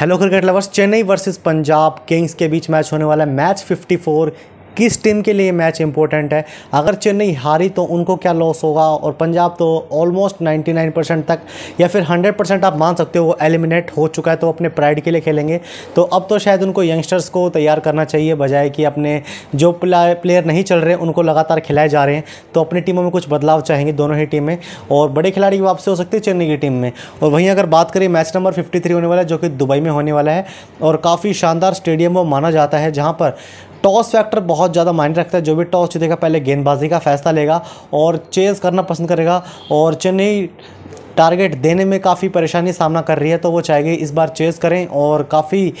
hello cricket lovers Chennai versus Punjab Kings के बीच match होने वाला है मैच 54 किस टीम के लिए मैच इंपॉर्टेंट है अगर चेन्नई हारी तो उनको क्या लॉस होगा और पंजाब तो ऑलमोस्ट 99 परसेंट तक या फिर 100 परसेंट आप मान सकते हो वो एलिमिनेट हो चुका है तो अपने प्राइड के लिए खेलेंगे तो अब तो शायद उनको यंगस्टर्स को तैयार करना चाहिए बजाय कि अपने जो प्लेयर नहीं चल रहे उनको लगातार खिलाए जा रहे हैं तो अपनी टीमों में कुछ बदलाव चाहेंगे दोनों ही टीमें और बड़े खिलाड़ी की वापसी हो सकती है चेन्नई की टीम में और वहीं अगर बात करें मैच नंबर 53 होने वाला है जो कि दुबई में होने वाला है और काफ़ी शानदार स्टेडियम वो माना जाता है जहाँ पर टॉस फैक्टर बहुत ज़्यादा मायने रखता है जो भी टॉस जीतेगा पहले गेंदबाजी का फैसला लेगा और चेज़ करना पसंद करेगा और चेन्नई टारगेट देने में काफ़ी परेशानी सामना कर रही है तो वो चाहेगी इस बार चेज़ करें और काफ़ी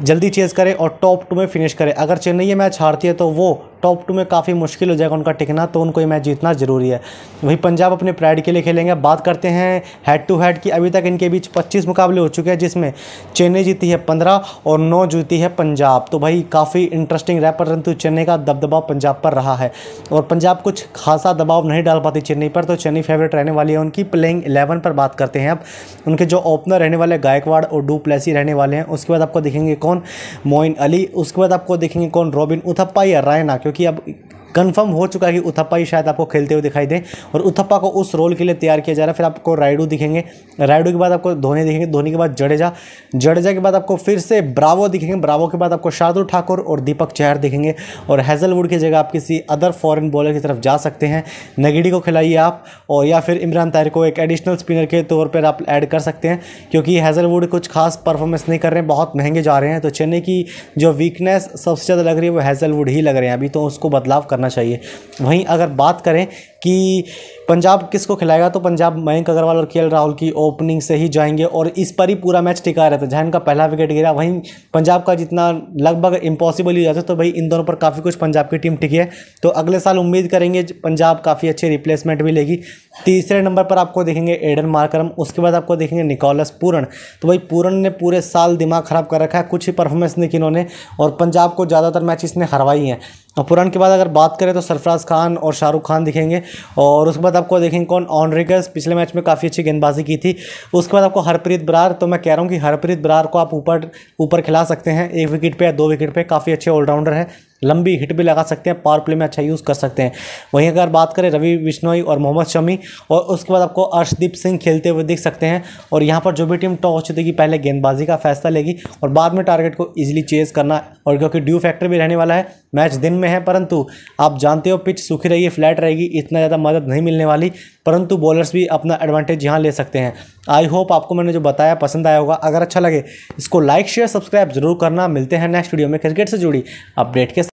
जल्दी चेज़ करें और टॉप टू में फिनिश करें अगर चेन्नई ये मैच हारती है तो वो टॉप टू में काफ़ी मुश्किल हो जाएगा उनका टिकना तो उनको ये मैच जीतना ज़रूरी है वहीं पंजाब अपने प्राइड के लिए खेलेंगे बात करते हैं हेड टू हेड की अभी तक इनके बीच पच्चीस मुकाबले हो चुके हैं जिसमें चेन्नई जीती है पंद्रह और नौ जीती है पंजाब तो भाई काफ़ी इंटरेस्टिंग रहा परंतु चेन्नई का दबदबा पंजाब पर रहा है और पंजाब कुछ खासा दबाव नहीं डाल पाती चेन्नई पर तो चेन्नई फेवरेट रहने वाली है उनकी प्लेइंग एलेवन पर बात करते हैं अब उनके जो ओपनर रहने वाले गायकवाड़ और डू प्लेसी रहने वाले हैं उसके बाद आपको दिखेंगे कौन मोइन अली उसके बाद आपको देखेंगे कौन रॉबिन उथप्पा या रायना क्योंकि क्योंकि अब कन्फर्म हो चुका है कि उथप्पा ही शायद आपको खेलते हुए दिखाई दे और उथप्पा को उस रोल के लिए तैयार किया जा रहा है फिर आपको रायडू दिखेंगे रायडू के बाद आपको धोनी दिखेंगे धोनी के बाद जडेजा जडेजा के बाद आपको फिर से ब्रावो दिखेंगे ब्रावो के बाद आपको शार्दुल ठाकुर और दीपक चहर दिखेंगे और हैजलवुड की जगह आप किसी अदर फॉरन बॉलर की तरफ जा सकते हैं नगेडी को खिलाइए आप और या फिर इमरान ताहिर को एक एडिशनल स्पिनर के तौर पर आप ऐड कर सकते हैं क्योंकि हैजलवुड कुछ खास परफॉर्मेंस नहीं कर रहे हैं बहुत महंगे जा रहे हैं तो चेन्नई की जो वीकनेस सबसे ज़्यादा लग रही है वो हैजलवुड ही लग रहे हैं अभी तो उसको बदलाव करना करना चाहिए वहीं अगर बात करें कि पंजाब किसको खिलाएगा तो पंजाब मयंक अग्रवाल और के राहुल की ओपनिंग से ही जाएंगे और इस पर ही पूरा मैच टिका रहता है जहां इनका पहला विकेट गिरा वहीं पंजाब का जितना लगभग इम्पॉसिबल ही जाता है तो भाई इन दोनों पर काफ़ी कुछ पंजाब की टीम टिकी है तो अगले साल उम्मीद करेंगे पंजाब काफ़ी अच्छे रिप्लेसमेंट भी लेगी तीसरे नंबर पर आपको देखेंगे एडन मार्करम उसके बाद आपको देखेंगे निकोलस पूरन तो भाई पूरन ने पूरे साल दिमाग ख़राब कर रखा है कुछ ही परफॉर्मेंस देखी इन्होंने और पंजाब को ज़्यादातर मैच इसने हरवाई हैं और पुरान के बाद अगर बात करें तो सरफराज खान और शाहरुख खान दिखेंगे और उसके बाद आपको देखेंगे कौन ऑनरिकस पिछले मैच में काफ़ी अच्छी गेंदबाजी की थी उसके बाद आपको हरप्रीत बरार तो मैं कह रहा हूँ कि हरप्रीत बरार को आप ऊपर ऊपर खिला सकते हैं एक विकेट पे या दो विकेट पे काफ़ी अच्छे ऑलराउंडर हैं लंबी हिट भी लगा सकते हैं पावर प्ले में अच्छा यूज़ कर सकते हैं वहीं अगर बात करें रवि बिश्नोई और मोहम्मद शमी और उसके बाद आपको अर्शदीप सिंह खेलते हुए देख सकते हैं और यहाँ पर जो भी टीम टॉस जीतेगी पहले गेंदबाजी का फैसला लेगी और बाद में टारगेट को ईजिली चेज करना और क्योंकि ड्यू फैक्टर भी रहने वाला है मैच दिन में है परंतु आप जानते हो पिच सूखी रहेगी फ्लैट रहेगी इतना ज़्यादा मदद नहीं मिलने वाली परंतु बॉलर्स भी अपना एडवांटेज यहाँ ले सकते हैं आई होप आपको मैंने जो बताया पसंद आया होगा अगर अच्छा लगे इसको लाइक शेयर सब्सक्राइब जरूर करना मिलते हैं नेक्स्ट वीडियो में क्रिकेट से जुड़ी अपडेट के